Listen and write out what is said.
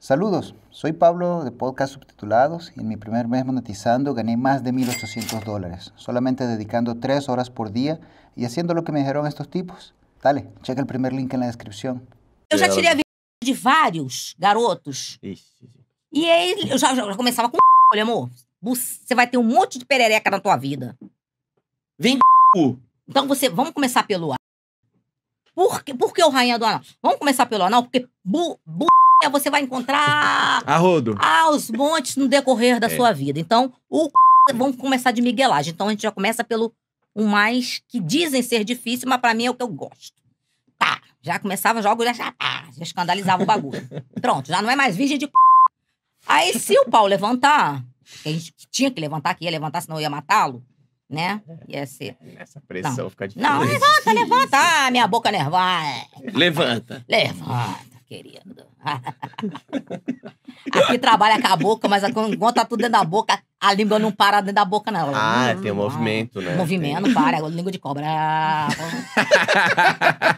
Saludos, soy Pablo de Podcast Subtitulados y en mi primer mes monetizando gané más de 1.800 dólares, solamente dedicando 3 horas por día y haciendo lo que me dijeron estos tipos. Dale, checa el primer link en la descripción. Eu já tirei a vida de vários garotos. Ixi. E aí eu já, já começava com olha, amor, você vai ter um monte de perereca na tua vida. Vem Então você, vamos começar pelo A. Por que, por que o rainha do anal? Vamos começar pelo anal, porque bu, bu você vai encontrar Arrodo. aos ah, montes no decorrer da é. sua vida. Então, o vamos começar de miguelagem. Então a gente já começa pelo o mais que dizem ser difícil, mas para mim é o que eu gosto. Pá, tá, já começava jogo já, já, já escandalizava o bagulho. Pronto, já não é mais virgem de c... Aí se o pau levantar, que a gente tinha que levantar, que ia levantar, senão eu ia matá-lo, né? Ia ser. Essa pressão não. fica difícil. Não, levanta, levanta. Ah, minha boca nervosa. Levanta. Levanta, querido. Aqui trabalha com a boca, mas quando tá tudo dentro da boca, a língua não para dentro da boca, não. Ah, hum, tem um movimento, ah, né? Movimento, tem... para. É língua de cobra.